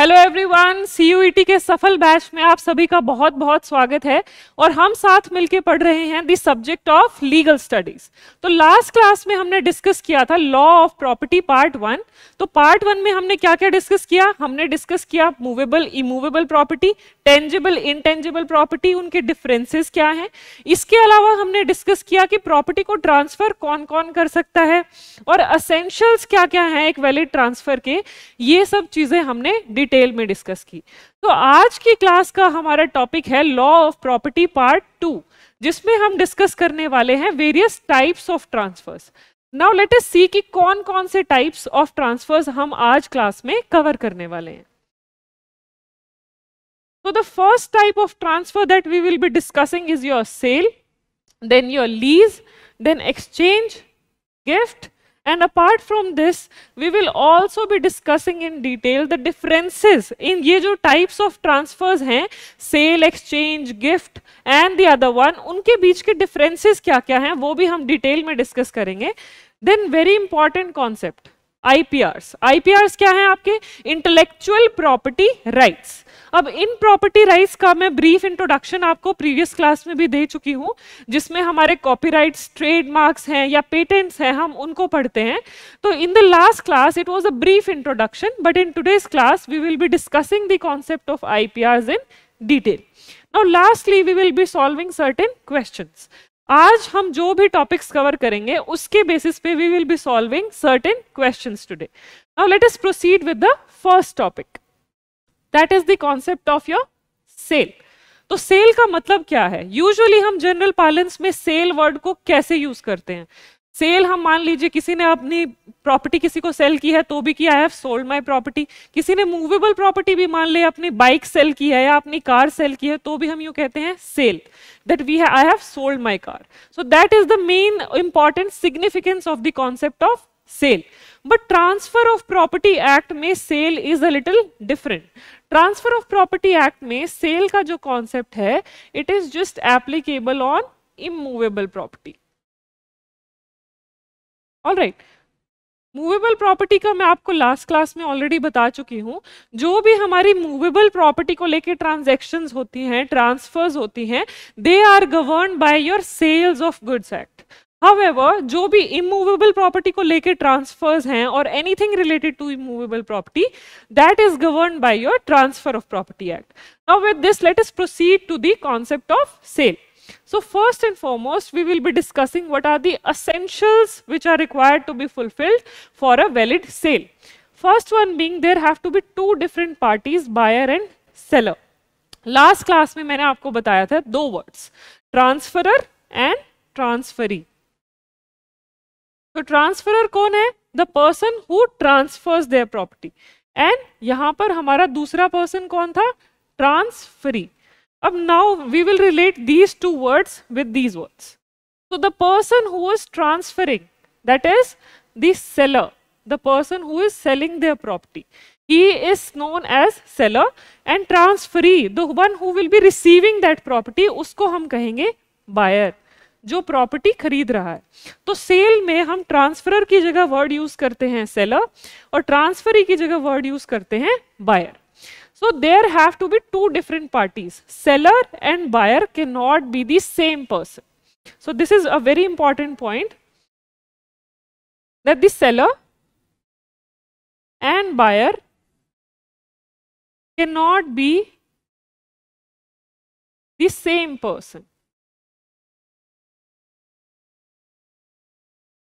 Hello everyone CUET के सफल batch में आप सभी का बहुत बहुत स्वागत है और हम साथ मिलकर पढ़ रहे हैं the subject of legal studies तो लास्ट क्लास में हमने डिस्कस किया था law of property part one तो पार्ट वन में हमने क्या क्या डिस्कस किया हमने डिस्कस किया movable immovable property tangible intangible property उनके डिफरेंसेस क्या है इसके अलावा हमने डिस्कस किया कि प्रॉपर्टी को ट्रांसफर कौन कौन कर सकता है और असेंशल्स क्या क्या है एक वैलिड ट्रांसफर के ये सब चीज़ें हमने डिटेल में डिस्कस की तो आज की क्लास का हमारा टॉपिक है law of property part two जिसमें हम डिस्कस करने वाले हैं various types of transfers now let us see कि कौन कौन से टाइप्स ऑफ ट्रांसफर्स हम आज क्लास में कवर करने वाले हैं So the first type of transfer that we will be discussing is your sale then your lease then exchange gift And apart from this, we will also be discussing in detail the differences in ye jo types of transfers hain sale, exchange, gift and the other one unke beech ke differences kya kya hain wo bhi hum detail mein discuss karenge Then very important concept IPRs IPRs क्या है आपके intellectual property rights अब in property rights का मैं brief introduction आपको previous class में भी दे चुकी हूँ जिसमें हमारे कॉपीराइट्स ट्रेडमार्क्स हैं या पेटेंट्स हैं हम उनको पढ़ते हैं तो in the last class it was a brief introduction but in today's class we will be discussing the concept of I in detail Now lastly we will be solving certain question आज हम जो भी topics cover करेंगे उसके basis पे we will be solving certain questions today now let us proceed with the first topic that is the concept of your sale तो sale का मतलब क्या है यूजुअली हम जनरल पार्लेंस में सेल वर्ड को कैसे यूज करते हैं सेल हम मान लीजिए किसी ने अपनी प्रॉपर्टी किसी को सेल की है तो भी किया I have sold my property किसी ने मूवेबल प्रॉपर्टी भी मान ले अपनी बाइक सेल की है या अपनी कार सेल की है तो भी हम यू कहते हैं sale that we I have sold my car so that is the main important significance of the concept of sale but transfer of property act में sale is a little different transfer of property act में sale का जो concept है it is just applicable on immovable property all right movable property का मैं आपको last class में already बता चुकी हूँ जो भी हमारी मूवेबल प्रॉपर्टी को लेके ट्रांजैक्शंस होती हैं ट्रांसफर्स होती हैं they are govern by your sales of goods act however जो भी इमूवेबल प्रॉपर्टी को लेके ट्रांसफर्स हैं और anything related to immovable property that is govern by your transfer of property act now with this let is proceed to the concept of sale So first and foremost, we will be discussing what are the essentials which are required to be fulfilled for a valid sale. First one being there have to be two different parties, buyer and seller. Last class, I have told you two words, transferor and transferee. So transferor who is the person who transfers their property. And here our second person was transferee. अब now we will relate these two words with these words so the person who is transferring that is the seller the person who is selling their property he is known as seller and transferee, the one who will be receiving that property, usko hum kahenge buyer. jo property खरीद raha hai to sale mein hum transferer ki jagah word use karte hain seller aur transferee ki jagah word use karte hain buyer So there have to be two different parties. Seller and buyer cannot be the same person. So this is a very important point that the seller and buyer cannot be the same person.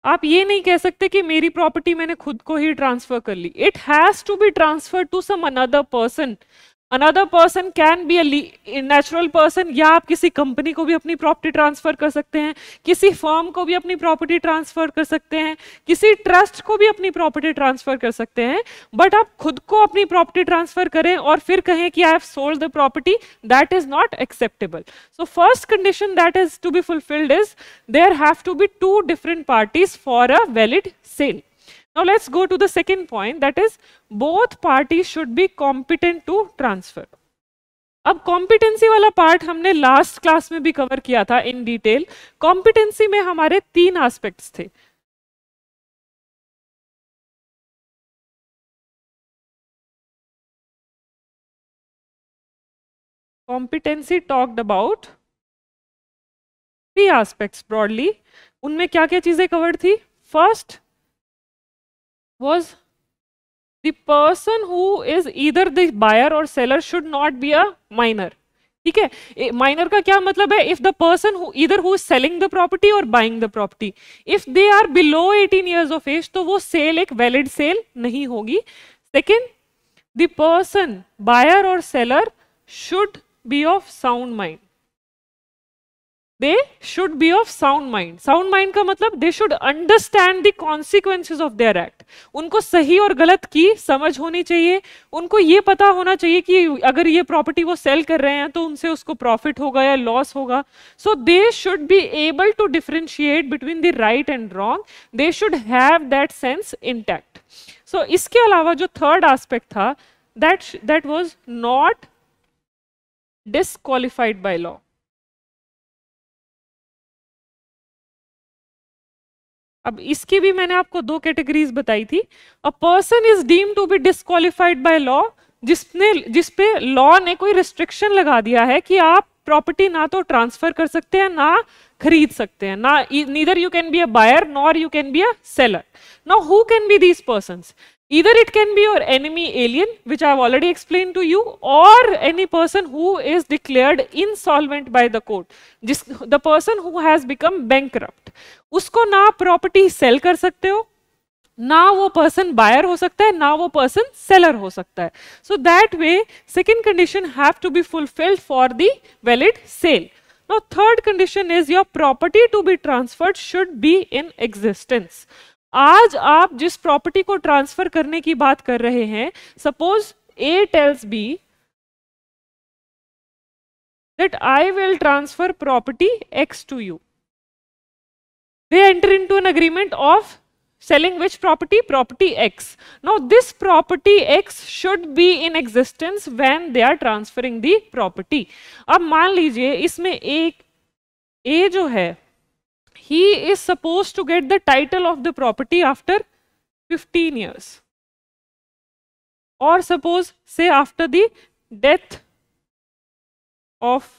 आप ये नहीं कह सकते कि मेरी property मैंने खुद को ही ट्रांसफर कर ली it has to be transfer to some another person another person can be a natural person या आप किसी कंपनी को भी अपनी प्रॉपर्टी ट्रांसफर कर सकते हैं किसी फर्म को भी अपनी प्रॉपर्टी ट्रांसफर कर सकते हैं किसी ट्रस्ट को भी अपनी प्रॉपर्टी ट्रांसफर कर सकते हैं बट आप खुद को अपनी प्रॉपर्टी ट्रांसफर करें और फिर कहें कि I have sold the property that is not acceptable so first condition that is to be fulfilled is there have to be two different parties for a valid sale Now let's go to the second point that is both parties should be competent to transfer. अब competency वाला part हमने last class में भी cover किया था in detail competency में हमारे तीन एस्पेक्ट्स थे competency talked about three aspects broadly उनमें क्या क्या चीजें कवर थी first was the person who is either the buyer or seller should not be a minor ठीक है माइनर का क्या मतलब है इफ द पर्सन इधर हु सेलिंग द प्रॉपर्टी और buying the property if they are below 18 years of age तो वो सेल एक वैलिड सेल नहीं होगी सेकंड द पर्सन बायर और seller should be of sound mind they should be of sound mind sound mind का मतलब they should understand the consequences of their act उनको सही और गलत की समझ होनी चाहिए उनको ये पता होना चाहिए कि अगर ये प्रॉपर्टी वो सेल कर रहे हैं तो उनसे उसको प्रॉफिट होगा या लॉस होगा so they should be able to differentiate between the right and wrong they should have that sense intact so इसके अलावा जो थर्ड आस्पेक्ट था that that was not disqualified by law अब इसकी भी मैंने आपको दो कैटेगरीज बताई थी a person is deem to be disqualified by law जिसने जिस पे लॉ ने कोई रिस्ट्रिक्शन लगा दिया है कि आप प्रॉपर्टी ना तो ट्रांसफर कर सकते हैं ना खरीद सकते हैं ना neither you can be a buyer nor you can be a seller now who can be these person Either it can be your enemy alien, which I have already explained to you, or any person who is declared insolvent by the court. This, the person who has become bankrupt. usko na property sell kar sakte ho, na wo person buyer ho सकता hai, na wo person seller ho सकता hai. So that way, second condition have to be fulfilled for the valid sale. Now, third condition is your property to be transferred should be in existence. आज आप जिस property को transfer करने की बात कर रहे हैं suppose A tells B that I will transfer property X to you. They enter into an agreement of selling which property? Property X. Now this property X should be in existence when they are transferring the property. अब मान लीजिए इसमें एक A जो है he is supposed to get the title of the property after 15 years or suppose say after the death of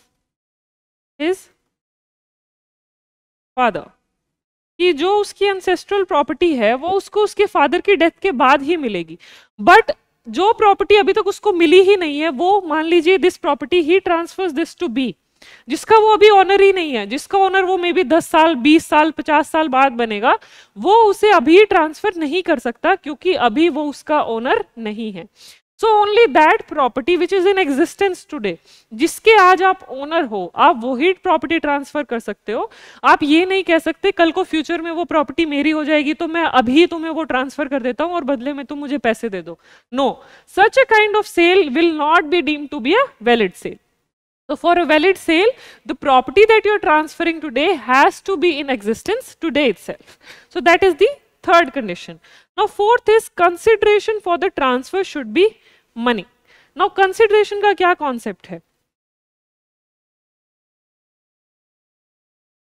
his father कि जो उसकी एंसेस्ट्रल प्रॉपर्टी है वो उसको उसके फादर की डेथ के बाद ही मिलेगी बट जो प्रॉपर्टी अभी तक उसको मिली ही नहीं है वो मान लीजिए this property he transfers this to B जिसका वो अभी ऑनर ही नहीं है जिसका ऑनर वो मे बी दस साल बीस साल पचास साल बाद बनेगा वो उसे अभी ट्रांसफर नहीं कर सकता क्योंकि अभी वो उसका ओनर नहीं है so only that property which is in existence today जिसके आज आप ओनर हो आप वही प्रॉपर्टी ट्रांसफर कर सकते हो आप ये नहीं कह सकते कल को फ्यूचर में वो प्रॉपर्टी मेरी हो जाएगी तो मैं अभी तुम्हें वो ट्रांसफर कर देता हूँ और बदले में तुम मुझे पैसे दे दो no such a kind of sale will not be deem to be a valid sale So for a valid sale, the property that you're transferring today has to be in existence today itself. So that is the third condition. Now fourth is consideration for the transfer should be money. Now consideration ka kya concept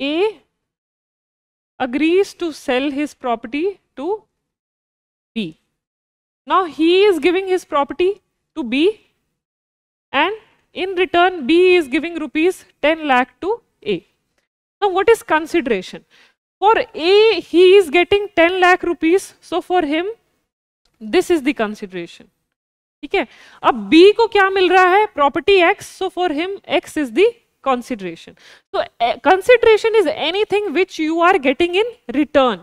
A agrees to sell his property to B. Now he is giving his property to B and in return, B is giving rupees 10 lakh to A. Now, what is consideration? For A, he is getting 10 lakh rupees. So, for him, this is the consideration. Okay. है अब B को क्या मिल रहा है property X so for him X is consideration. So, uh, consideration is anything which you are getting in return.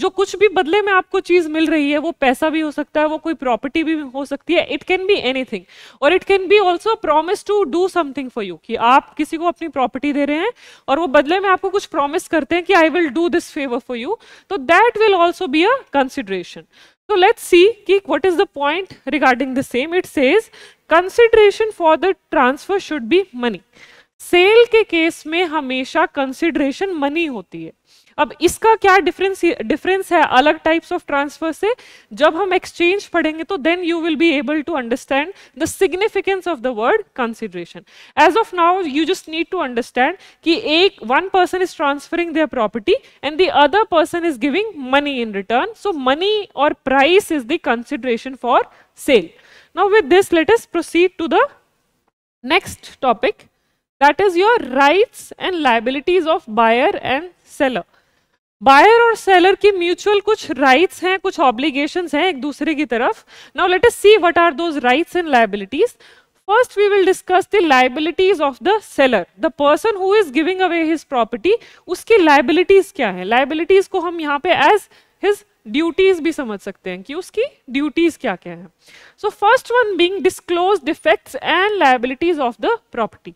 जो कुछ भी बदले में आपको चीज मिल रही है वो पैसा भी हो सकता है वो कोई प्रॉपर्टी भी हो सकती है इट कैन बी एनीथिंग और it can be also promise to do something for you कि आप किसी को अपनी प्रॉपर्टी दे रहे हैं और वो बदले में आपको कुछ प्रॉमिस करते हैं कि I will do this favour for you तो that will also be a consideration तो let's see ki, what is the point regarding the same it says consideration for the transfer should be money sale के case में हमेशा consideration money होती है अब इसका क्या डिफरेंस डिफरेंस है अलग टाइप्स ऑफ ट्रांसफर से जब हम एक्सचेंज पढ़ेंगे तो then you will be able to understand the significance of the word consideration as of now you just need to understand कि एक one person is transferring their property and the other person is giving money in return so money और price is the consideration for sale now with this let us proceed to the next topic that is your rights and liabilities of buyer seller buyer और seller की mutual कुछ rights हैं कुछ obligation हैं एक दूसरे की तरफ now late let's see what are those rights and liabilities first we will discuss the liabilities of the seller the person who is giving away his property उसकी लाइबिलिटीज क्या है लाइबिलिटीज को हम यहाँ पे एज हिज ड्यूटीज भी समझ सकते हैं कि उसकी ड्यूटीज क्या क्या है so first one being disclose defects and liabilities of the property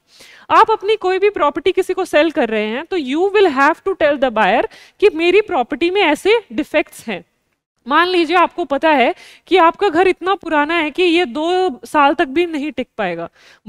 आप अपनी कोई भी प्रॉपर्टी किसी को सेल कर रहे हैं तो you will have to tell the buyer कि मेरी प्रॉपर्टी में ऐसे डिफेक्ट्स हैं मान लीजिए आपको पता है कि आपका घर इतना पुराना है कि ये दो साल तक भी नहीं टिक पाएगा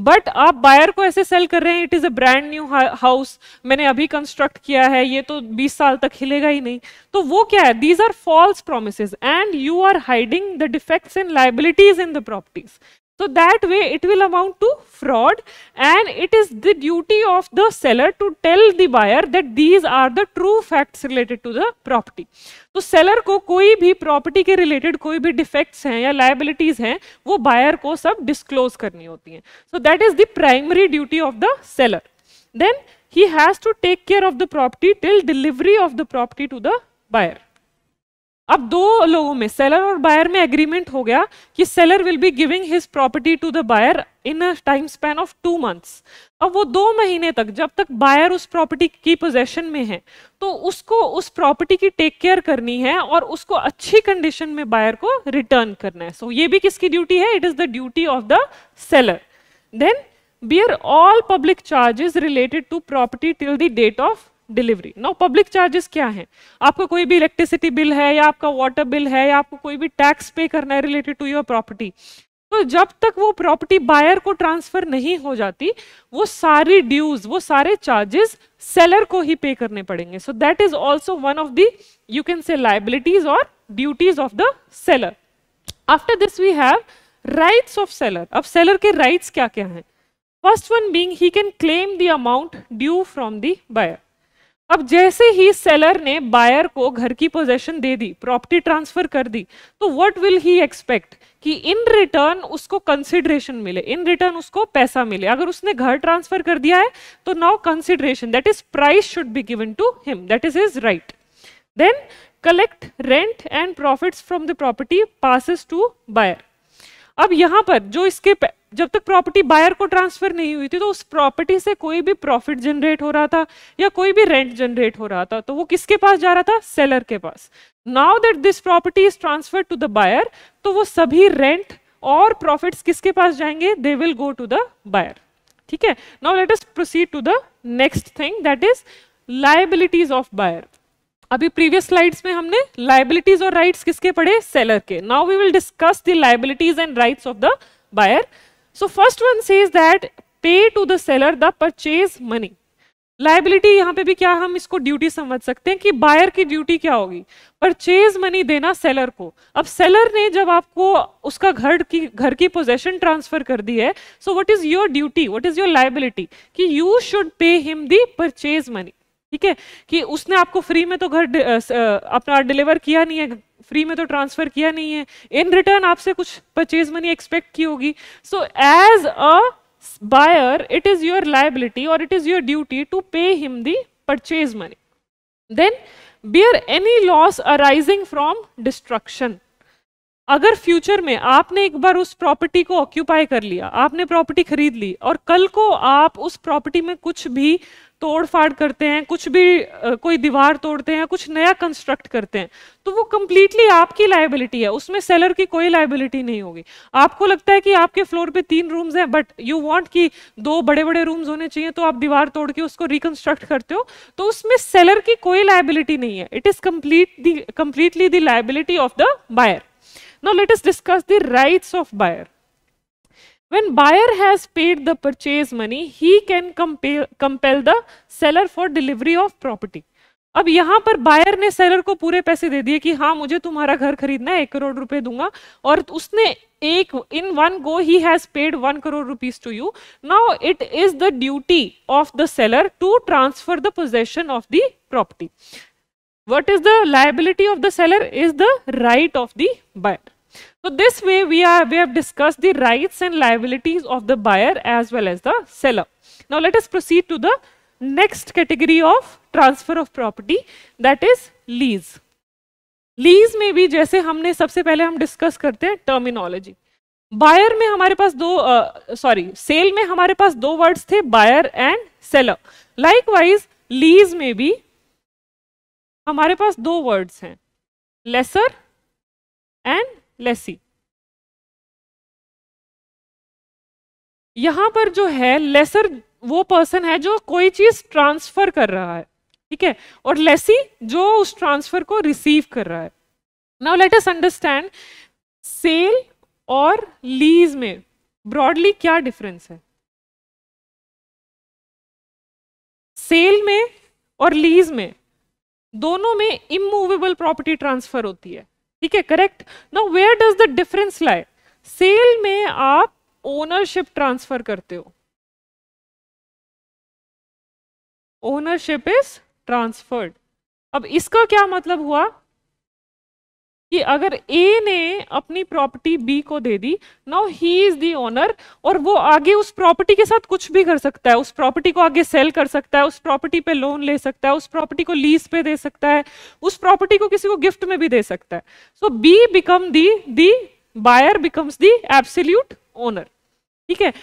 बट आप बायर को ऐसे सेल कर रहे हैं it is a brand new house मैंने अभी कंस्ट्रक्ट किया है ये तो 20 साल तक हिलेगा ही नहीं तो वो क्या है these are false promise and you are hiding the defects and liabilities in the properties So that way it will amount to fraud and it is the duty of the seller to tell the buyer that these are the true facts related to the property. तो seller को कोई भी property के related कोई भी defects हैं या liabilities हैं वो बायर को सब डिस्क्लोज करनी होती हैं so that is the primary duty of the seller then he has to take care of the property till delivery of the property to the buyer अब दो लोगों में सेलर और बायर में एग्रीमेंट हो गया कि seller will be giving his property to the buyer in a time span of two months अब वो दो महीने तक जब तक बायर उस प्रॉपर्टी की पोजेशन में है तो उसको उस प्रॉपर्टी की टेक केयर करनी है और उसको अच्छी कंडीशन में बायर को रिटर्न करना है सो so, ये भी किसकी ड्यूटी है it is the duty of the seller then bear all public charges related to property till the date of delivery now public charges क्या हैं आपका कोई भी इलेक्ट्रिसिटी बिल है या आपका वाटर बिल है या आपको कोई भी टैक्स पे करना है रिलेटेड टू योर प्रॉपर्टी तो जब तक वो प्रॉपर्टी बायर को ट्रांसफर नहीं हो जाती वो सारी ड्यूज वो सारे चार्जेस सेलर को ही पे करने पड़ेंगे so that is also one of the you can say liabilities और duties of the seller after this we have rights of seller अब सेलर के राइट्स क्या क्या हैं first one being he can claim the amount due from the buyer अब जैसे ही seller ने बायर को घर की पोजेशन दे दी प्रॉपर्टी ट्रांसफर कर दी तो व्हाट विल ही एक्सपेक्ट कि इन रिटर्न उसको कंसिडरेशन मिले इन रिटर्न उसको पैसा मिले अगर उसने घर ट्रांसफर कर दिया है तो now consideration that is price should be given to him that is is right then collect rent and profits from the property passes to buyer अब यहाँ पर जो इसके जब तक प्रॉपर्टी बायर को ट्रांसफर नहीं हुई थी तो उस प्रॉपर्टी से कोई भी प्रॉफिट जनरेट हो रहा था या कोई भी रेंट जनरेट हो रहा था तो वो किसके पास जा रहा था सेलर के पास now that this property is transfer to the buyer तो वो सभी रेंट और प्रॉफिट्स किसके पास जाएंगे they will go to the buyer ठीक है now let us proceed to the next thing that is liabilities of buyer अभी प्रीवियस स्लाइड्स में हमने लाइबिलिटीज और राइट्स किसके पढ़े सेलर के now we will discuss the liabilities and rights of the buyer so first one says that pay to the seller the purchase money liability यहाँ पे भी क्या हम इसको ड्यूटी समझ सकते हैं कि बायर की ड्यूटी क्या होगी परचेज मनी देना सेलर को अब सेलर ने जब आपको उसका घर की घर की पोजेशन ट्रांसफर कर दी है so what is your duty what is your liability कि you should pay him the purchase money ठीक है कि उसने आपको फ्री में तो घर अपना डिलीवर किया नहीं है फ्री में तो ट्रांसफर किया नहीं है इन रिटर्न आपसे कुछ परचेज मनी एक्सपेक्ट की होगी so as a buyer it is your liability और it is your duty to pay him the purchase money then bear any loss arising from destruction अगर future में आपने एक बार उस प्रॉपर्टी को ऑक्यूपाई कर लिया आपने प्रॉपर्टी खरीद ली और कल को आप उस प्रॉपर्टी में कुछ भी तोड़फाड़ करते हैं कुछ भी कोई दीवार तोड़ते हैं कुछ नया कंस्ट्रक्ट करते हैं तो वो कम्प्लीटली आपकी लाइबिलिटी है उसमें सेलर की कोई लाइबिलिटी नहीं होगी आपको लगता है कि आपके फ्लोर पे तीन रूम्स हैं बट यू वांट कि दो बड़े बड़े रूम्स होने चाहिए तो आप दीवार तोड़ के उसको रिकंस्ट्रक्ट करते हो तो उसमें सेलर की कोई लाइबिलिटी नहीं है it is the completely the liability of the buyer now let us discuss the rights of buyer when buyer has paid the purchase money he can compel compel the seller for delivery of property अब यहां पर buyer ने seller को पूरे पैसे दे दिए कि हाँ मुझे तुम्हारा घर खरीदना है एक करोड़ रुपए दूंगा और उसने एक in one go he has paid one crore rupees to you now it is the duty of the seller to transfer the possession of the property what is the liability of the seller is the right of the buyer So this way we are we have discussed the rights and liabilities of the buyer as well as the seller. Now let us proceed to the next category of transfer of property that is lease. Lease में भी जैसे हमने सबसे पहले हम discuss करते हैं terminology buyer में हमारे पास दो सॉरी सेल में हमारे पास दो वर्ड्स थे buyer and seller likewise lease में भी हमारे पास दो वर्ड्स हैं लेसर एंड लेट्स सी यहां पर जो है लेसर वो पर्सन है जो कोई चीज ट्रांसफर कर रहा है ठीक है और लेसी जो उस ट्रांसफर को रिसीव कर रहा है now let us understand sale और लीज में ब्रॉडली क्या डिफरेंस है सेल में और लीज में दोनों में इमूवेबल प्रॉपर्टी ट्रांसफर होती है ठीक है करेक्ट ना where does the difference lie sale में आप ओनरशिप ट्रांसफर करते हो ओनरशिप इज ट्रांसफर्ड अब इसका क्या मतलब हुआ कि अगर ए ने अपनी प्रॉपर्टी बी को दे दी now he is the owner और वो आगे उस प्रॉपर्टी के साथ कुछ भी कर सकता है उस प्रॉपर्टी को आगे सेल कर सकता है उस प्रॉपर्टी पे लोन ले सकता है उस प्रॉपर्टी को लीज पे दे सकता है उस प्रॉपर्टी को किसी को गिफ्ट में भी दे सकता है so B become the the buyer becomes the absolute owner ठीक है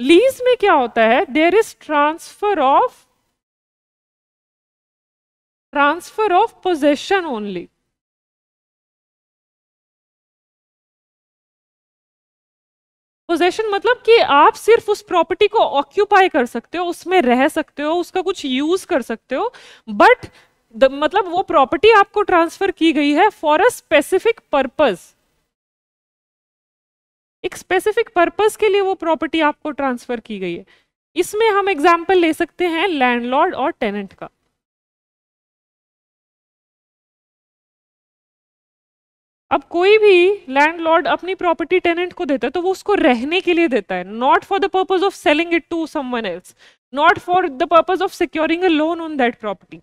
लीज में क्या होता है there is transfer of transfer of possession only possession मतलब कि आप सिर्फ उस प्रॉपर्टी को ऑक्यूपाई कर सकते हो उसमें रह सकते हो उसका कुछ यूज कर सकते हो बट मतलब वो प्रॉपर्टी आपको ट्रांसफर की गई है फॉर अ स्पेसिफिक पर्पज एक स्पेसिफिक पर्पज के लिए वो प्रॉपर्टी आपको ट्रांसफर की गई है इसमें हम एग्जाम्पल ले सकते हैं लैंडलॉर्ड और टेनेंट का अब कोई भी लैंडलॉर्ड अपनी प्रॉपर्टी टेनेंट को देता है तो वो उसको रहने के लिए देता है not for the purpose of selling it to someone else not for the purpose of securing a loan on that property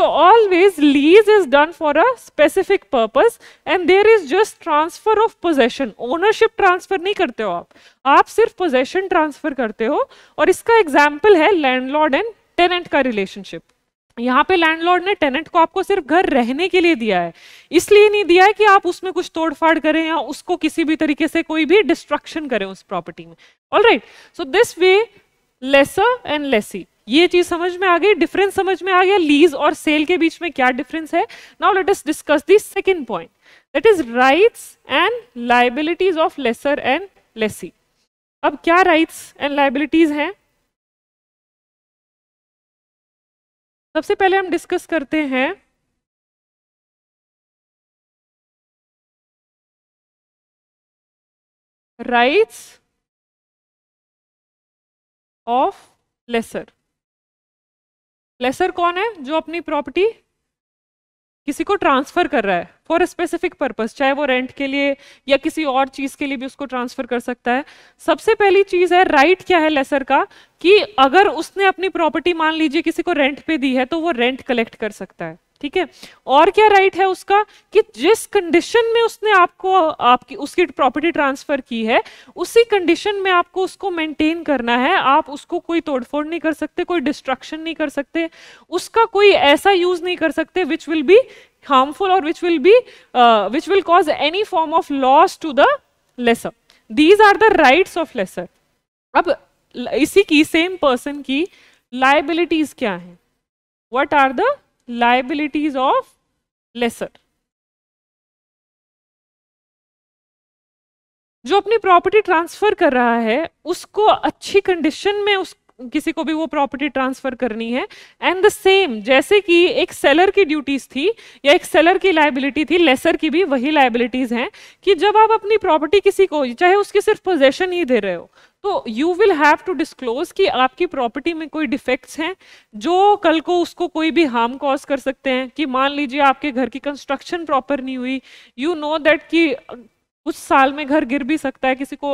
So always lease is done for a specific purpose and there is just transfer of possession. Ownership transfer नहीं करते हो आप आप सिर्फ possession transfer करते हो और इसका example है landlord and tenant का relationship. यहाँ पे लैंडलॉर्ड ने टेनेंट को आपको सिर्फ घर रहने के लिए दिया है इसलिए नहीं दिया है कि आप उसमें कुछ तोड़फाड़ करें या उसको किसी भी तरीके से कोई भी डिस्ट्रक्शन करें उस प्रॉपर्टी में all right so this way lessor and lessee ये चीज समझ में आ गई डिफरेंस समझ में आ गया लीज और सेल के बीच में क्या डिफरेंस है now late let's discuss this second point that is rights and liabilities of lessor and lessee अब क्या राइट्स एंड लाइबिलिटीज हैं सबसे पहले हम डिस्कस करते हैं राइट्स ऑफ लेसर लेसर कौन है जो अपनी प्रॉपर्टी किसी को ट्रांसफ़र कर रहा है फॉर अ स्पेसिफिक पर्पज चाहे वो रेंट के लिए या किसी और चीज़ के लिए भी उसको ट्रांसफ़र कर सकता है सबसे पहली चीज़ है राइट क्या है लेसर का कि अगर उसने अपनी प्रॉपर्टी मान लीजिए किसी को रेंट पे दी है तो वो रेंट कलेक्ट कर सकता है ठीक है और क्या राइट है उसका कि जिस कंडीशन में उसने आपको आपकी उसकी प्रॉपर्टी ट्रांसफर की है उसी कंडीशन में आपको उसको मेंटेन करना है आप उसको कोई तोड़फोड़ नहीं कर सकते कोई डिस्ट्रक्शन नहीं कर सकते उसका कोई ऐसा यूज नहीं कर सकते विच विल बी हार्मफुल और which will be which will cause any form of loss to the lessor these are the the of lessor अब इसी की सेम पर्सन की लाइबिलिटीज क्या है what are the liabilities of lesser जो अपनी property transfer कर रहा है उसको अच्छी कंडीशन में उस किसी को भी वो प्रॉपर्टी ट्रांसफर करनी है एंड द सेम जैसे कि एक सेलर की ड्यूटीज थी या एक सेलर की लाइबिलिटी थी लेसर की भी वही लाइबिलिटीज हैं कि जब आप अपनी प्रॉपर्टी किसी को चाहे उसकी सिर्फ पोजेशन ही दे रहे हो तो you will have to disclose कि आपकी प्रॉपर्टी में कोई डिफेक्ट्स हैं जो कल को उसको कोई भी हार्म कॉज कर सकते हैं कि मान लीजिए आपके घर की कंस्ट्रक्शन प्रॉपर नहीं हुई यू नो दैट कि कुछ साल में घर गिर भी सकता है किसी को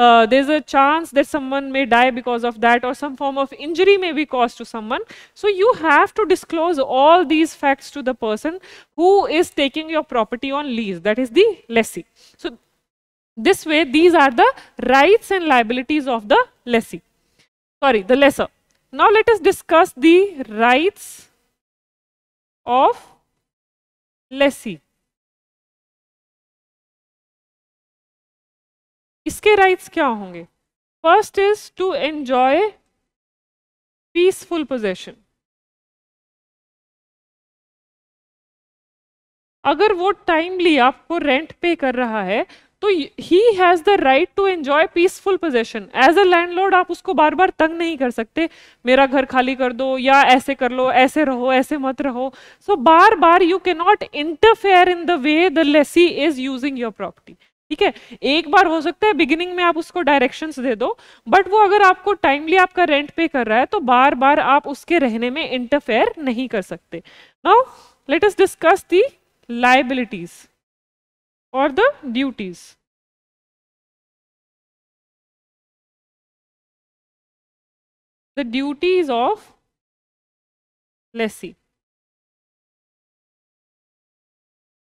there is a chance that someone may die because of that और some form of injury may be cause to someone so you have to disclose all these facts to the person who is taking your property on lease that is the lessee so this way these are the rights and liabilities of the lessee sorry the lesser now let us discuss the rights of lessee इसके rights क्या होंगे first is to enjoy peaceful possession अगर वो timely आपको rent पे कर रहा है तो he has the right to enjoy peaceful possession as a landlord आप उसको बार बार तंग नहीं कर सकते मेरा घर खाली कर दो या ऐसे कर लो ऐसे रहो ऐसे मत रहो सो so, बार बार you not interfere in the way the lessee is using your property ठीक है एक बार हो सकता है बिगिनिंग में आप उसको डायरेक्शंस दे दो बट वो अगर आपको टाइमली आपका रेंट पे कर रहा है तो बार बार आप उसके रहने में इंटरफेयर नहीं कर सकते now let us discuss the liabilities और the duties the duties of lessee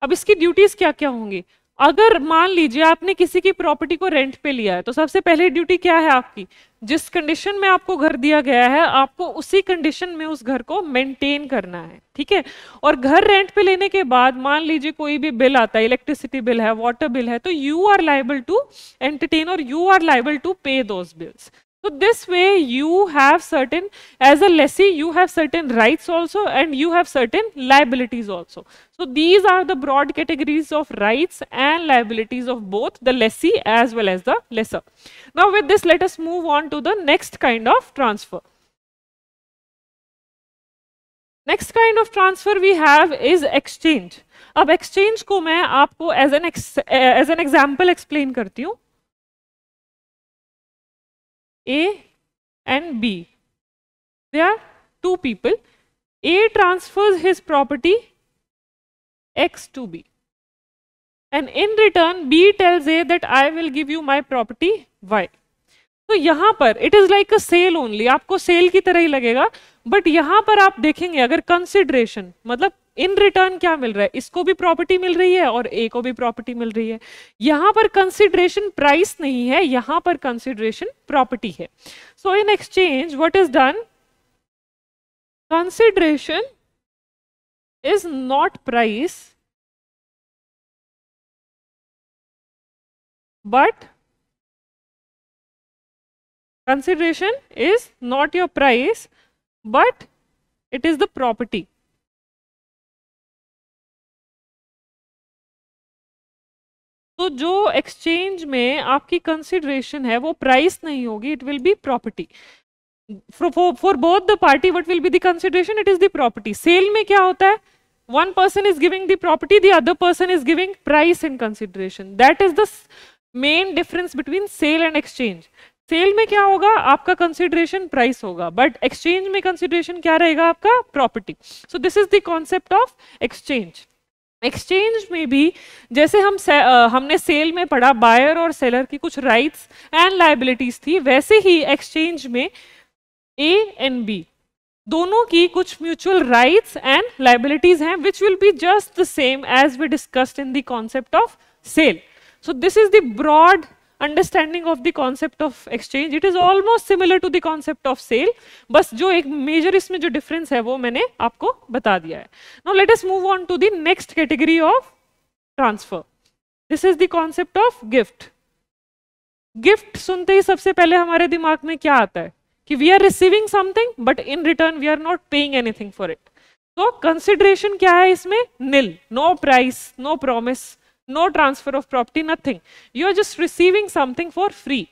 अब इसकी ड्यूटीज क्या क्या होंगी अगर मान लीजिए आपने किसी की प्रॉपर्टी को रेंट पे लिया है तो सबसे पहले ड्यूटी क्या है आपकी जिस कंडीशन में आपको घर दिया गया है आपको उसी कंडीशन में उस घर को मेंटेन करना है ठीक है और घर रेंट पे लेने के बाद मान लीजिए कोई भी बिल आता है इलेक्ट्रिसिटी बिल है वाटर बिल है तो you are liable to entertain और you are liable to pay those bills So this way you have certain, as a lessee, you have certain rights also and you have certain liabilities also. So these are the broad categories of rights and liabilities of both the lessee as well as the lessor. Now with this, let us move on to the next kind of transfer. Next kind of transfer we have is exchange. अब exchange को मैं आपको as an as an example explain करती hu. A and B. There are two people. A transfers his property X to B. And in return, B tells A that I will give you my property Y. तो यहाँ पर it is like a sale only आपको sale की तरह ही लगेगा but यहाँ पर आप देखेंगे अगर कंसिडरेशन मतलब इन रिटर्न क्या मिल रहा है इसको भी प्रॉपर्टी मिल रही है और ए को भी प्रॉपर्टी मिल रही है यहां पर कंसिडरेशन प्राइस नहीं है यहां पर कंसिडरेशन प्रॉपर्टी है so in exchange what is done consideration is not price but consideration is not your price but it is the property तो जो एक्सचेंज में आपकी कंसिडरेशन है वो प्राइस नहीं होगी it will be property for both the party what will be consideration it is the property sale में क्या होता है one person is giving the property the other person is giving price in consideration that is the main difference between sale and exchange sale में क्या होगा आपका consideration price होगा but exchange में कंसिडरेशन क्या रहेगा आपका property so this is the concept of exchange exchange में भी जैसे हम से, आ, हमने सेल में पढ़ा बायर और सेलर की कुछ राइट्स एंड लाइबिलिटीज थी वैसे ही एक्सचेंज में ए एंड बी दोनों की कुछ म्यूचुअल राइट्स एंड लाइबिलिटीज हैं which will be just the same as we discussed in the concept of sale so this is the broad understanding of the concept of exchange it is almost similar to the concept of sale बस जो एक major इसमें जो difference है वो मैंने आपको बता दिया है now let us move on to the next category of transfer this is the concept of gift gift सुनते ही सबसे पहले हमारे दिमाग में क्या आता है कि we are receiving something but in return we are not paying anything for it तो कंसिडरेशन क्या है इसमें nil no price no promise no transfer of property, nothing. You are just receiving something for free.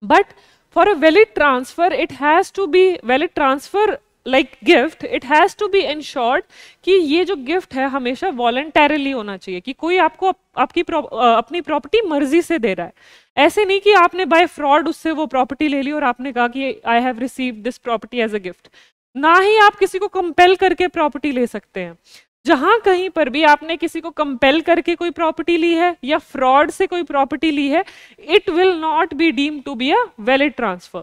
But for a valid transfer, it has to be valid transfer like gift it has to be ensured कि ये जो gift है हमेशा voluntarily होना चाहिए कि कोई आपको आपकी प्रौ, अपनी प्रॉपर्टी मर्जी से दे रहा है ऐसे नहीं कि आपने बाय फ्रॉड उससे वो प्रॉपर्टी ले ली और आपने कहा कि I have receive this property as a gift ना ही आप किसी को कंपेल करके प्रॉपर्टी ले सकते हैं जहां कहीं पर भी आपने किसी को कंपेल करके कोई प्रॉपर्टी ली है या फ्रॉड से कोई प्रॉपर्टी ली है it will not be deem to be a valid transfer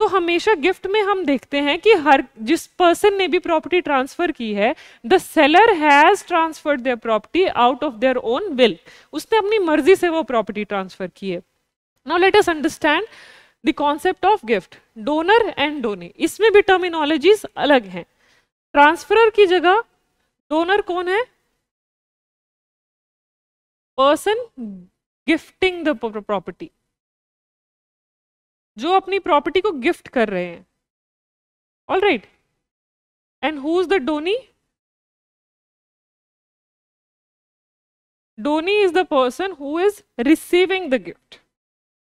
तो हमेशा गिफ्ट में हम देखते हैं कि हर जिस पर्सन ने भी प्रॉपर्टी ट्रांसफर की है the seller has transferred their property out of their own will उसने अपनी मर्जी से वो प्रॉपर्टी ट्रांसफर की है now let us understand the concept of gift donor and donee इसमें भी टर्मिनोलॉजीज अलग हैं ट्रांसफरर की जगह डोनर कौन है पर्सन गिफ्टिंग द प्रॉपर्टी जो अपनी प्रॉपर्टी को गिफ्ट कर रहे हैं all right and who is the donee donee is the person who is receiving the gift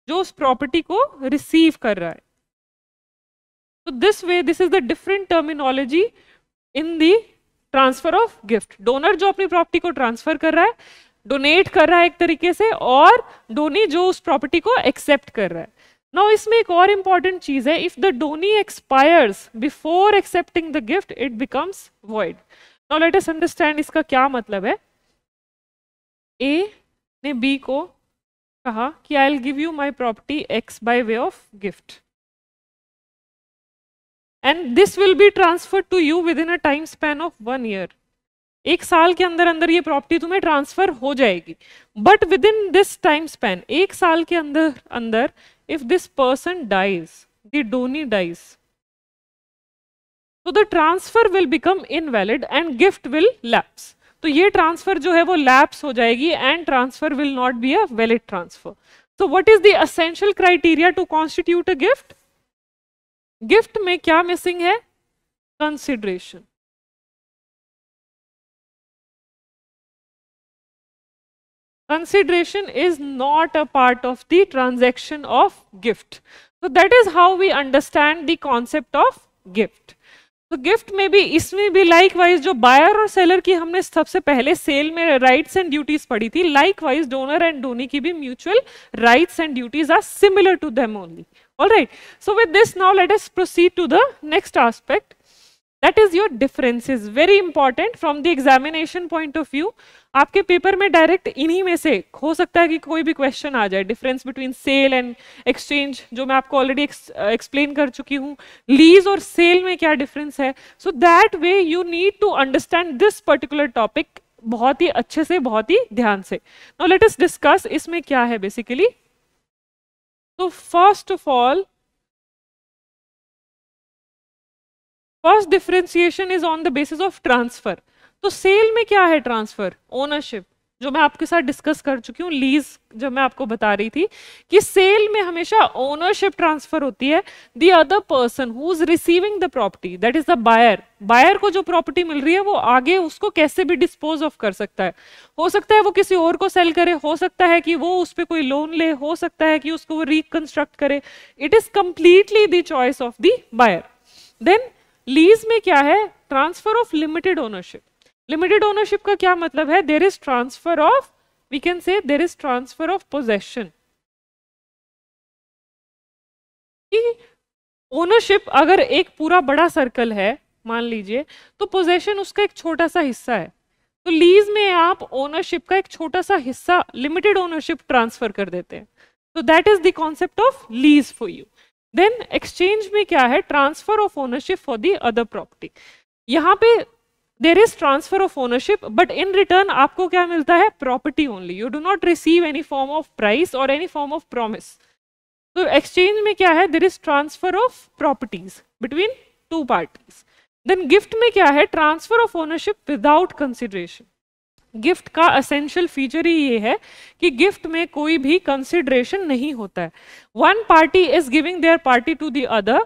जो उस प्रॉपर्टी को रिसीव कर रहा है तो this way this is the different terminology in the transfer of gift donor जो अपनी प्रॉपर्टी को ट्रांसफर कर रहा है डोनेट कर रहा है एक तरीके से और डोनी जो उस प्रॉपर्टी को एक्सेप्ट कर रहा है नाउ इसमें एक और इम्पॉर्टेंट चीज़ है if the donee expires before accepting the gift it becomes void now late us understand इसका क्या मतलब है ए ने बी को कहा कि I will give you my property X by way of gift and this will be transferred to you within a time span of one year एक साल के अंदर अंदर ये प्रॉपर्टी तुम्हें ट्रांसफर हो जाएगी but within this time span एक साल के अंदर अंदर if this person dies the donee dies तो the transfer will become invalid and gift will lapse तो ये ट्रांसफर जो है वो लैप्स हो जाएगी and transfer will not be a valid transfer so what is the essential criteria to constitute a gift gift में क्या मिसिंग है consideration consideration is not a part of the transaction of gift so that is how we understand the concept of gift तो gift में भी इसमें भी likewise जो buyer और सेलर की हमने सबसे पहले सेल में राइट्स एंड ड्यूटीज पढ़ी थी likewise donor and donee की भी mutual rights and duties are similar to them only All right. So with this now let us proceed to the next aspect. That is your differences. Very important from the examination point of view. आपके paper में direct इन्हीं में से हो सकता है कि कोई भी क्वेश्चन आ जाए difference between sale and exchange जो मैं आपको ऑलरेडी एक्सप्लेन uh, कर चुकी हूँ लीज और सेल में क्या डिफरेंस है so that way you need to understand this particular topic बहुत ही अच्छे से बहुत ही ध्यान से नो लेट अस डिस्कस इसमें क्या है बेसिकली तो first of all first differentiation is on the basis of transfer तो सेल में क्या है ट्रांसफर ओनरशिप जो मैं आपके साथ डिस्कस कर चुकी हूँ लीज जो मैं आपको बता रही थी कि सेल में हमेशा ओनरशिप ट्रांसफर होती है the other person who is receiving the property that is the buyer buyer को जो प्रॉपर्टी मिल रही है वो आगे उसको कैसे भी डिस्पोज ऑफ कर सकता है हो सकता है वो किसी और को सेल करे हो सकता है कि वो उस पर कोई लोन ले हो सकता है कि उसको वो रिकंस्ट्रक्ट करे it is completely the choice of the buyer then lease में क्या है transfer of limited ownership limited ownership का क्या मतलब है there is transfer of we can say there is transfer of possession ownership अगर एक पूरा बड़ा सर्कल है मान लीजिए तो पोजेशन उसका एक छोटा सा हिस्सा है तो लीज में आप ओनरशिप का एक छोटा सा हिस्सा लिमिटेड ओनरशिप ट्रांसफर कर देते हैं तो that is the concept of lease for you then exchange में क्या है transfer of ownership for the other property यहाँ पे there is transfer of ownership but in return आपको क्या मिलता है property only you do not receive any form of price और एनी फॉर्म ऑफ प्रोमिस तो एक्सचेंज में क्या है there is transfer of properties between two parties then gift में क्या है transfer of ownership without consideration gift का essential feature ही ये है कि गिफ्ट में कोई भी कंसिडरेशन नहीं होता है one party is giving their party to the other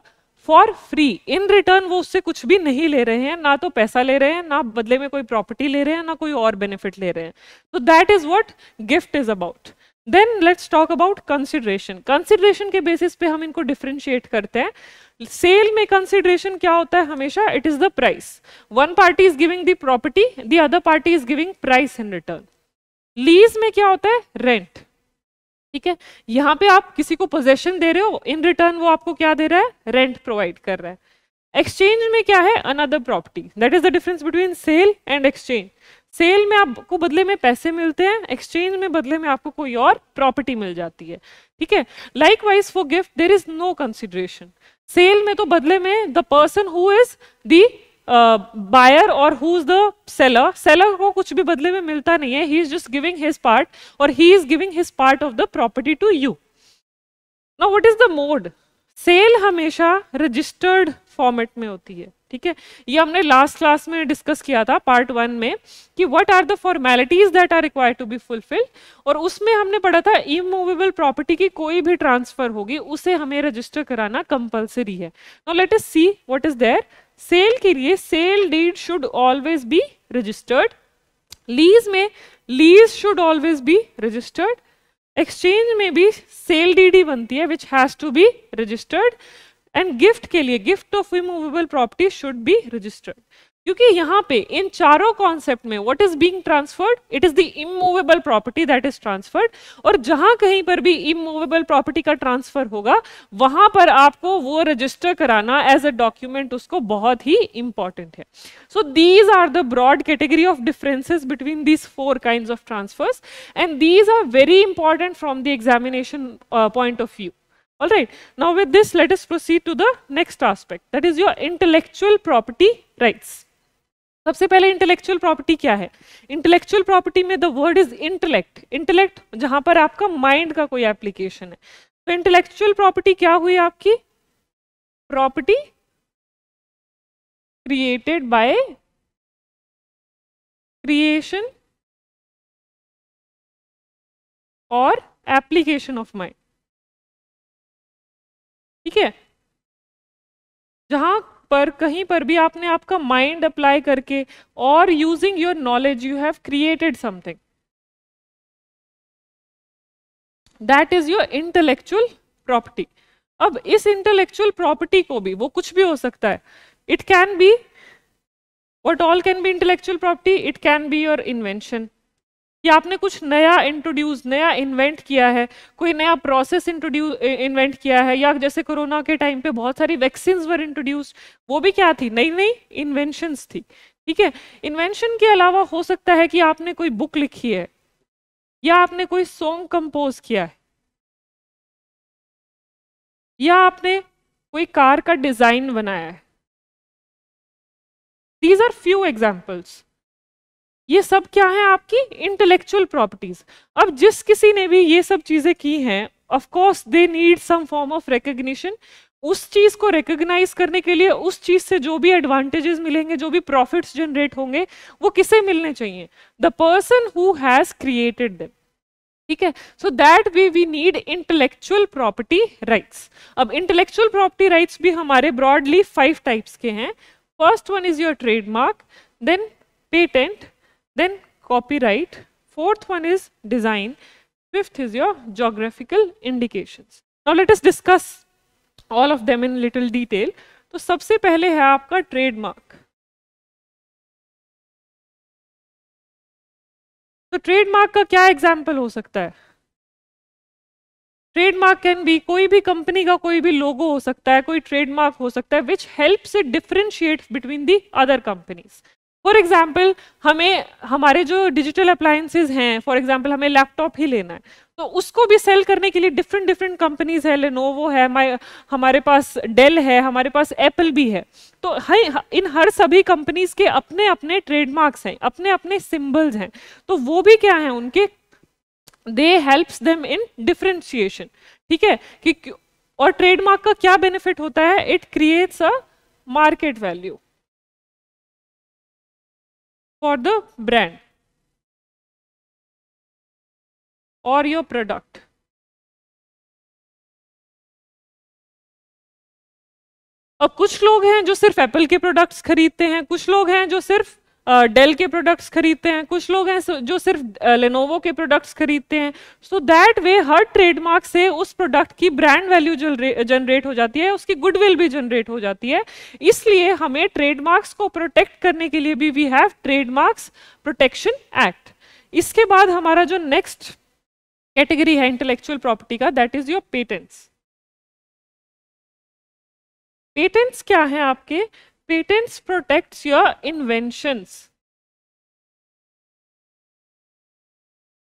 for free in return वो उससे कुछ भी नहीं ले रहे हैं ना तो पैसा ले रहे हैं ना बदले में कोई प्रॉपर्टी ले रहे हैं ना कोई और बेनिफिट ले रहे हैं तो that is what gift is about then let's talk about consideration consideration के बेसिस पे हम इनको डिफ्रेंशिएट करते हैं सेल में कंसिडरेशन क्या होता है हमेशा it is the price one party is giving the property the other party is giving price in return lease में क्या होता है रेंट ठीक है यहाँ पे आप किसी को पोजेशन दे रहे हो इन रिटर्न वो आपको क्या दे रहा है रेंट प्रोवाइड कर रहा है एक्सचेंज में क्या है another property that is the difference between sale and exchange sale में आपको बदले में पैसे मिलते हैं एक्सचेंज में बदले में आपको कोई और प्रॉपर्टी मिल जाती है ठीक है likewise for gift there is no consideration sale में तो बदले में the person who is the buyer और who is the seller seller को कुछ भी बदले में मिलता नहीं है he is just giving his part और he is giving his part of the property to you now what is the mode sale हमेशा रजिस्टर्ड फॉर्मेट में होती है ठीक है ये हमने लास्ट क्लास में डिस्कस किया था पार्ट वन में कि what are the formalities that are required to be fulfilled और उसमें हमने पढ़ा था इमूवेबल प्रॉपर्टी की कोई भी ट्रांसफर होगी उसे हमें रजिस्टर कराना कंपलसरी है now let us see what is their sale के लिए sale deed should always be registered lease में lease should always be registered exchange में भी सेल ही बनती है which has to be registered and gift के लिए gift of removable property should be registered क्योंकि यहाँ पे इन चारों कॉन्सेप्ट में what is being transferred it is the immovable property that is transferred और जहां कहीं पर भी इमूवेबल प्रॉपर्टी का ट्रांसफर होगा वहां पर आपको वो रजिस्टर कराना एज अ डॉक्यूमेंट उसको बहुत ही इंपॉर्टेंट है so these are the broad category of differences between these four kind of transfers and these are very important from the examination point of view all right now with this let us proceed to the next aspect that is your intellectual property rights सबसे पहले intellectual property क्या है intellectual property में the word is intellect intellect जहां पर आपका mind का कोई एप्लीकेशन है तो इंटेलेक्चुअल प्रॉपर्टी क्या हुई आपकी प्रॉपर्टी क्रिएटेड बाय क्रिएशन और एप्लीकेशन ऑफ माइंड ठीक है जहां पर कहीं पर भी आपने आपका माइंड अप्लाई करके और using your knowledge you have created something that is your intellectual property अब इस इंटेलेक्चुअल प्रॉपर्टी को भी वो कुछ भी हो सकता है it can be what all can be intellectual property it can be your invention कि आपने कुछ नया इंट्रोड्यूस नया इन्वेंट किया है कोई नया प्रोसेस इंट्रोड्यू इन्वेंट किया है या जैसे कोरोना के टाइम पे बहुत सारी वैक्सीन वर इंट्रोड्यूस वो भी क्या थी नई नई इन्वेंशंस थी ठीक है इन्वेंशन के अलावा हो सकता है कि आपने कोई बुक लिखी है या आपने कोई सॉन्ग कंपोज किया है या आपने कोई कार का डिजाइन बनाया है दीज आर फ्यू एग्जाम्पल्स ये सब क्या है आपकी इंटेलेक्चुअल प्रॉपर्टीज अब जिस किसी ने भी ये सब चीजें की हैं of course they need some form of recognition उस चीज को रिकग्नाइज करने के लिए उस चीज से जो भी एडवांटेजेस मिलेंगे जो भी प्रॉफिट्स जनरेट होंगे वो किसे मिलने चाहिए the person who has created them ठीक है so that way we need intellectual property rights अब इंटेलेक्चुअल प्रॉपर्टी राइट्स भी हमारे ब्रॉडली फाइव टाइप्स के हैं first one is your trademark then patent Then copyright. Fourth one is design. Fifth is your geographical indications. Now let us discuss all of them in little detail. तो सबसे पहले है आपका trademark तो trademark का क्या एग्जाम्पल हो सकता है ट्रेडमार्क कैन बी कोई भी कंपनी का कोई भी लोगो हो सकता है कोई ट्रेडमार्क हो सकता है which helps it differentiate between the other companies for example हमें हमारे जो डिजिटल अप्लायंसेज हैं फॉर एग्जाम्पल हमें लैपटॉप ही लेना है तो उसको भी सेल करने के लिए डिफरेंट डिफरेंट कंपनीज है लेनोवो है माई हमारे पास डेल है हमारे पास एप्पल भी है तो है, इन हर सभी कंपनीज के अपने अपने ट्रेडमार्क्स हैं अपने अपने सिम्बल्स हैं तो वो भी क्या है उनके they helps them in differentiation ठीक है कि और ट्रेडमार्क का क्या बेनिफिट होता है it creates a market value for the brand or your product. अब कुछ लोग हैं जो सिर्फ एप्पल के प्रोडक्ट्स खरीदते हैं कुछ लोग हैं जो सिर्फ डेल के प्रोडक्ट्स खरीदते हैं कुछ लोग हैं जो सिर्फ लेनोवो के प्रोडक्ट्स खरीदते हैं so that way her trademark से उस प्रोडक्ट की ब्रांड वैल्यू जनरेट हो जाती है उसकी गुडविल भी जनरेट हो जाती है इसलिए हमें ट्रेडमार्क्स को प्रोटेक्ट करने के लिए भी we have trademarks protection act इसके बाद हमारा जो नेक्स्ट कैटेगरी है इंटेलेक्चुअल प्रॉपर्टी का that is your patents patents क्या है आपके patents protects your inventions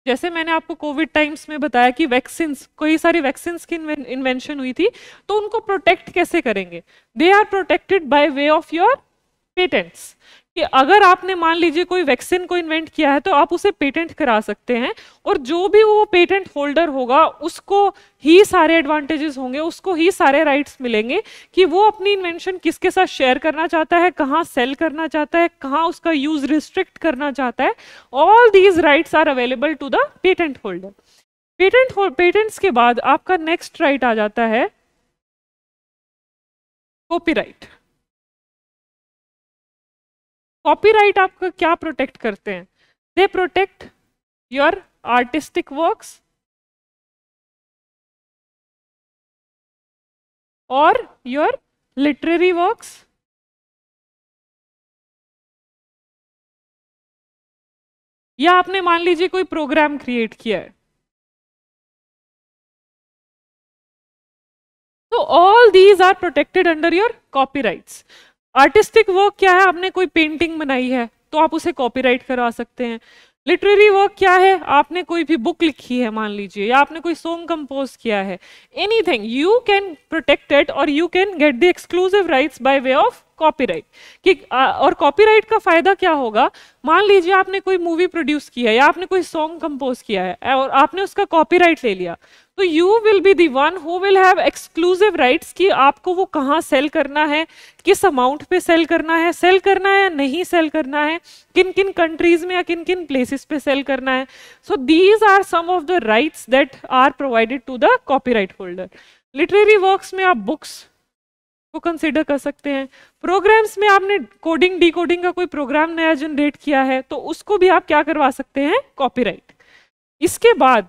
जैसे मैंने आपको कोविड टाइम्स में बताया कि वैक्सीन कई सारी वैक्सीन की इन्वेंशन हुई थी तो उनको प्रोटेक्ट कैसे करेंगे they are protected by way of your patents कि अगर आपने मान लीजिए कोई वैक्सीन को इन्वेंट किया है तो आप उसे पेटेंट करा सकते हैं और जो भी वो पेटेंट होल्डर होगा उसको ही सारे एडवांटेजेस होंगे उसको ही सारे राइट्स मिलेंगे कि वो अपनी इन्वेंशन किसके साथ शेयर करना चाहता है कहाँ सेल करना चाहता है कहाँ उसका यूज रिस्ट्रिक्ट करना चाहता है all these rights are available to the patent holder patent patents के बाद आपका नेक्स्ट राइट आ जाता है कॉपीराइट कॉपीराइट आपका क्या प्रोटेक्ट करते हैं they protect your artistic works और योर लिटरेरी वर्क्स या आपने मान लीजिए कोई प्रोग्राम क्रिएट किया है तो all these are protected under your copyrights artistic work क्या है आपने कोई पेंटिंग बनाई है तो आप उसे कॉपीराइट करा सकते हैं लिटरेरी वर्क क्या है आपने कोई भी बुक लिखी है मान लीजिए या आपने कोई सॉन्ग कंपोज किया है anything you can protect it और you can get the exclusive rights by way of copyright कि और कॉपीराइट का फायदा क्या होगा मान लीजिए आपने कोई मूवी प्रोड्यूस किया है या आपने कोई सॉन्ग कंपोज किया है और आपने उसका कॉपीराइट ले लिया तो you will be the one who will have exclusive rights कि आपको वो कहाँ सेल करना है किस अमाउंट पे सेल करना है सेल करना है या नहीं सेल करना है किन किन कंट्रीज में या किन किन प्लेसेस पे सेल करना है so these are some of the rights that are provided to the copyright holder literary works में आप बुक्स को कंसिडर कर सकते हैं प्रोग्राम्स में आपने कोडिंग डी का कोई प्रोग्राम नया जनरेट किया है तो उसको भी आप क्या करवा सकते हैं कॉपी इसके बाद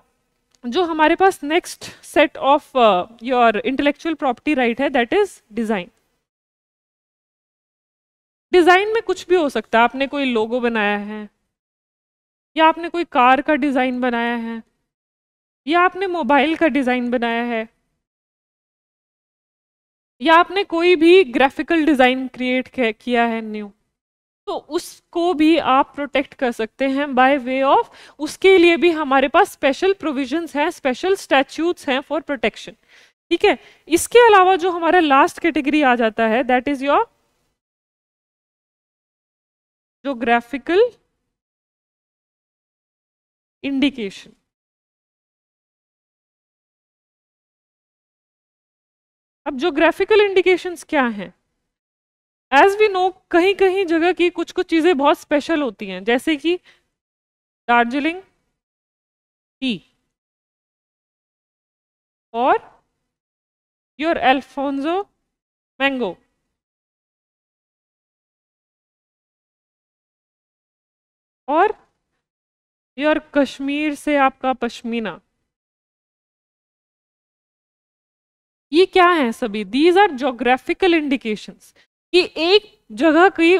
जो हमारे पास next set of your intellectual property right है दैट इज डिज़ाइन डिज़ाइन में कुछ भी हो सकता है आपने कोई लोगो बनाया है या आपने कोई कार का डिज़ाइन बनाया है या आपने मोबाइल का डिज़ाइन बनाया है या आपने कोई भी ग्राफिकल डिज़ाइन क्रिएट किया है न्यू तो उसको भी आप प्रोटेक्ट कर सकते हैं बाय वे ऑफ उसके लिए भी हमारे पास स्पेशल प्रोविजंस हैं स्पेशल स्टैच्यूट्स हैं फॉर प्रोटेक्शन ठीक है इसके अलावा जो हमारा लास्ट कैटेगरी आ जाता है दैट इज योर जो ग्राफिकल इंडिकेशन अब जोग्राफिकल इंडिकेशंस क्या हैं एज वी नो कहीं कहीं जगह की कुछ कुछ चीज़ें बहुत स्पेशल होती हैं जैसे कि दार्जिलिंग टी और योर एल्फोंजो मैंगो और योर कश्मीर से आपका पश्मीना ये क्या है सभी दीज आर जोग्राफिकल इंडिकेशंस कि एक जगह की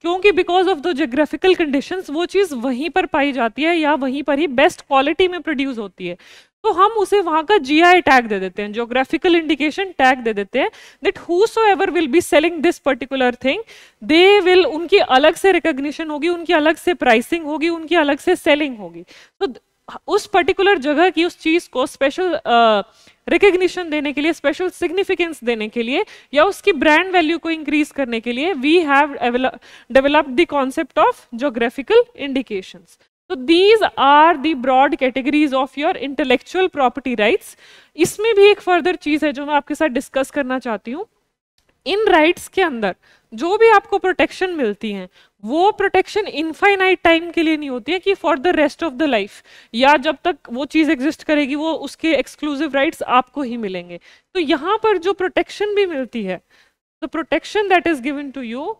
क्योंकि because of the geographical conditions वो चीज़ वहीं पर पाई जाती है या वहीं पर ही बेस्ट क्वालिटी में प्रोड्यूस होती है तो हम उसे वहां का जीआई टैग दे देते हैं जोग्राफिकल इंडिकेशन टैग दे देते हैं that whosoever will be selling this particular thing they will उनकी अलग से रिकोगशन होगी उनकी अलग से प्राइसिंग होगी उनकी अलग से सेलिंग होगी तो उस पर्टिकुलर जगह की उस चीज़ को स्पेशल uh, रिकग्निशन देने के लिए स्पेशल सिग्निफिकेंस देने के लिए या उसकी ब्रांड वैल्यू को इंक्रीज करने के लिए we have developed the concept of geographical indications तो these are the broad categories of your intellectual property rights इसमें भी एक फर्दर चीज है जो मैं आपके साथ डिस्कस करना चाहती हूँ इन राइट्स के अंदर जो भी आपको प्रोटेक्शन मिलती हैं वो प्रोटेक्शन इनफाइनाइट टाइम के लिए नहीं होती है कि for the rest of the life या जब तक वो चीज़ एग्जिस्ट करेगी वो उसके एक्सक्लूसिव राइट्स आपको ही मिलेंगे तो यहाँ पर जो प्रोटेक्शन भी मिलती है the protection that is given to you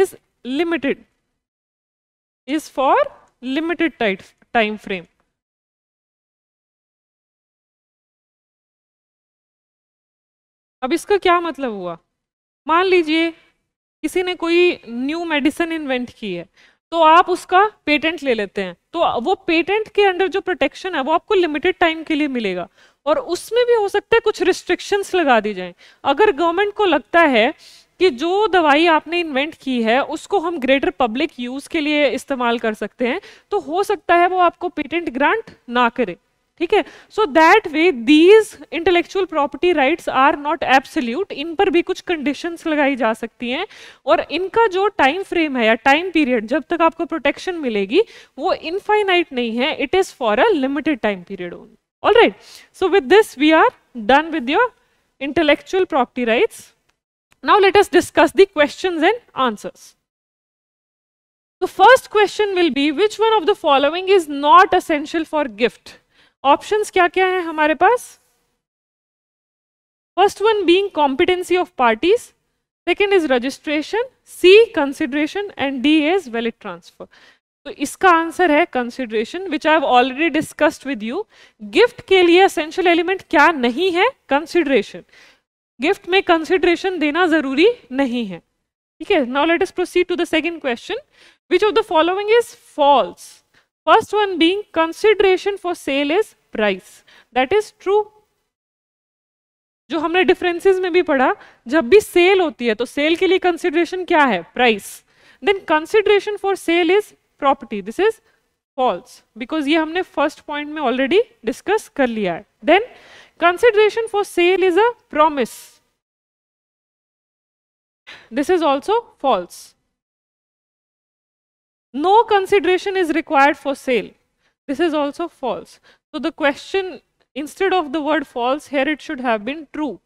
is limited is for limited time frame अब इसका क्या मतलब हुआ मान लीजिए किसी ने कोई न्यू मेडिसिन इन्वेंट की है तो आप उसका पेटेंट ले लेते हैं तो वो पेटेंट के अंडर जो प्रोटेक्शन है वो आपको लिमिटेड टाइम के लिए मिलेगा और उसमें भी हो सकता है कुछ रिस्ट्रिक्शंस लगा दी जाएं अगर गवर्नमेंट को लगता है कि जो दवाई आपने इन्वेंट की है उसको हम ग्रेटर पब्लिक यूज़ के लिए इस्तेमाल कर सकते हैं तो हो सकता है वो आपको पेटेंट ग्रांट ना करे ठीक है so that way these intellectual property right are not absolute इन पर भी कुछ कंडीशन लगाई जा सकती हैं और इनका जो टाइम फ्रेम है या टाइम पीरियड जब तक आपको प्रोटेक्शन मिलेगी वो इनफाइनाइट नहीं है it is for a limited time period only all right so with this we are done with your intellectual property right now late let's discuss the question and answers first question will be which one of the following is not essential for gift options क्या क्या हैं हमारे पास first one being competency of parties second is registration C consideration and D is valid transfer तो इसका answer है consideration which I have already discussed with you gift के लिए असेंशियल एलिमेंट क्या नहीं है कंसिडरेशन गिफ्ट में कंसिडरेशन देना जरूरी नहीं है ठीक है now late let's proceed to the second question which of the following is false First one being consideration for sale is price. That is true. जो हमने डिफरेंसेस में भी पढ़ा जब भी सेल होती है तो सेल के लिए कंसिडरेशन क्या है price then consideration for sale is property this is false because ये हमने फर्स्ट पॉइंट में ऑलरेडी डिस्कस कर लिया है then consideration for sale is a promise this is also false no consideration is required for sale. This is also false. So the question, instead of the word false, here it should have been true.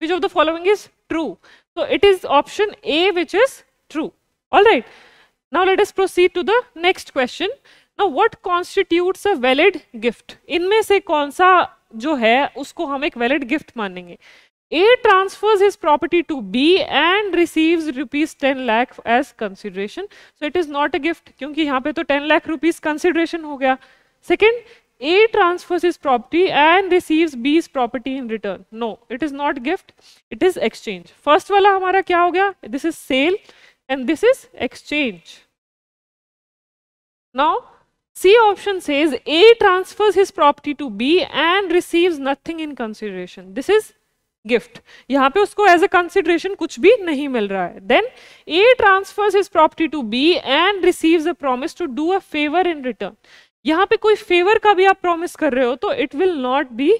Which of the following is true? So it is option A which is true. All right. Now let us proceed to the next question. Now what constitutes a valid gift? In me se konsa जो है उसको हम एक valid gift मानेंगे? A transfers his property to B and receives rupees 10 lakh as consideration. So it is not a gift because here 10 lakh rupees consideration Second, A transfers his property and receives B's property in return. No, it is not gift, it is exchange. First वाला हमारा क्या This is sale and this is exchange. Now, C option says A transfers his property to B and receives nothing in consideration. This is gift यहाँ पे उसको as a consideration कुछ भी नहीं मिल रहा है then A transfers is property to B and receives a promise to do a favour in return यहाँ पे कोई फेवर का भी आप प्रॉमिस कर रहे हो तो it will not be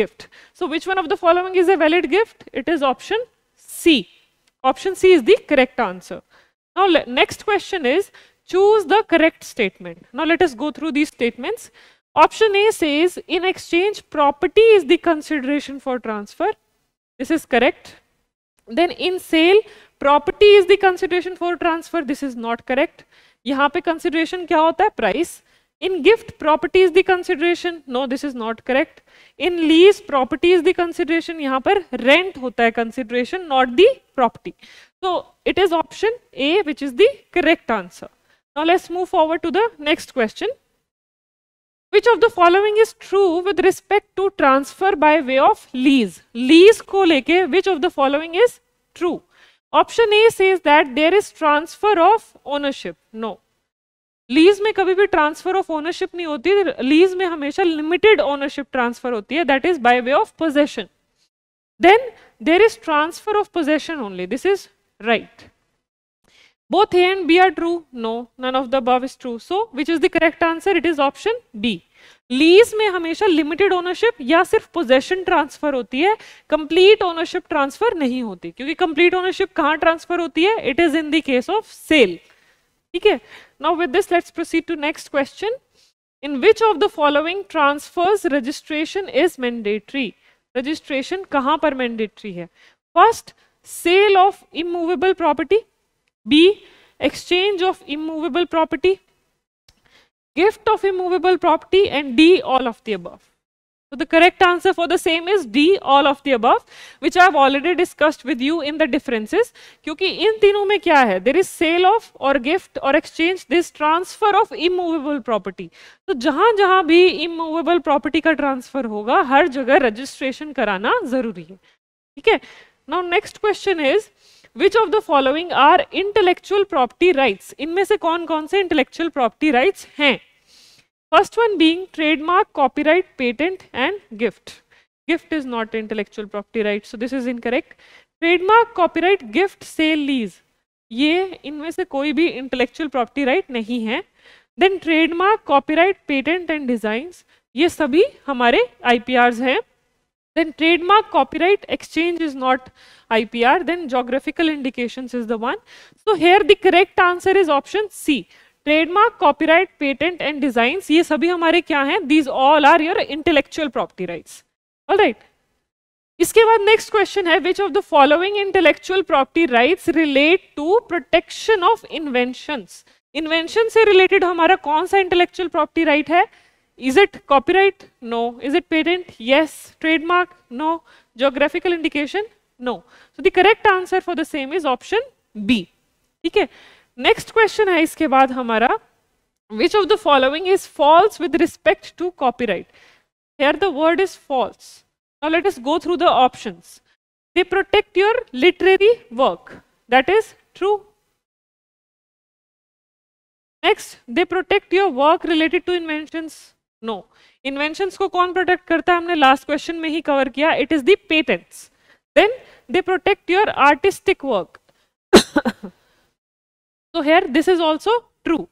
gift so which one of the following is a valid gift it is option C option C is the correct answer now next question is choose the correct statement now let us go through these statements option A says in exchange property is the consideration for transfer This is correct. Then in sale, property is the consideration for transfer. This is not correct. यहाँ पे consideration क्या होता है Price. In gift, property is the consideration. No, this is not correct. In lease, property is the consideration. यहाँ पर rent होता है consideration, not the property. So it is option A, which is the correct answer. Now let's move forward to the next question which of the following is true with respect to transfer by way of lease lease ko leke which of the following is true option a says that there is transfer of ownership no lease mein kabhi bhi transfer of ownership nahi hoti lease mein hamesha limited ownership transfer hoti hai that is by way of possession then there is transfer of possession only this is right Both A and B are true. No, none of the above is true. So, which is the correct answer? It is option b lease में हमेशा limited ownership या सिर्फ possession transfer होती है complete ownership transfer नहीं होती क्योंकि complete ownership कहां ट्रांसफर होती है it is in the case of sale ठीक है now with this let's proceed to next question in which of the following transfers registration is mandatory registration कहां पर मैंडेटरी है first sale of immovable property B. Exchange of immovable property, gift of immovable property and D. All of the above. So the correct answer for the same is D. All of the above which I have already discussed with you in the differences क्योंकि in तीनों में क्या है there is sale of or gift or exchange this transfer of immovable property. तो जहाँ जहाँ भी immovable property का transfer होगा हर जगह registration कराना ज़रूरी है ठीक है Now next question is which of the following are intellectual property rights इनमें से कौन कौन से intellectual property rights हैं first one being trademark copyright patent and gift gift is not intellectual property right so this is incorrect trademark copyright gift sale lease ये इनमें से कोई भी इंटेलेक्चुअल प्रॉपर्टी राइट नहीं है then trademark copyright patent and designs ये सभी हमारे आईपीआर्स हैं then trademark copyright exchange IPR, then geographical indications is the one. So here the correct answer is option C. Trademark copyright patent and design ये सभी हमारे क्या हैं these all are your intellectual property rights alright इसके बाद next question है which of the following intellectual property rights relate to protection of inventions invention से related हमारा कौन सा इंटेलेक्चुअल प्रॉपर्टी राइट है is it copyright no is it patent yes trademark no geographical indication No. So the correct answer for the same is option B. Okay. Next question is. है इसके बाद which of the following is false with respect to copyright? Here the word is false. Now let us go through the options. They protect your literary work. That is true. Next, they protect your work related to inventions. No. Inventions को कौन protect करता है last question में ही cover It is the patents then they protect your artistic work. so here this is also true.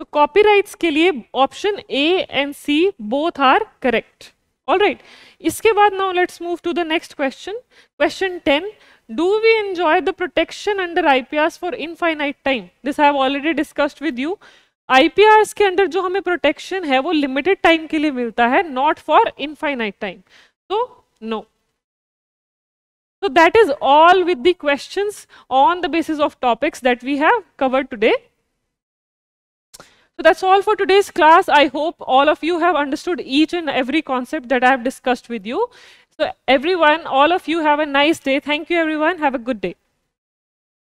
So copyrights ke liye option A and C both are correct. Alright, iske baad now let's move to the next question. Question 10, do we enjoy the protection under IPRs for infinite time? This I have already discussed with you. IPR के under जो हमें protection है वो limited time के लिए मिलता है not for infinite time तो no So that is all with the questions on the basis of topics that we have covered today. So that's all for today's class. I hope all of you have understood each and every concept that I have discussed with you. So everyone, all of you have a nice day. Thank you everyone. Have a good day.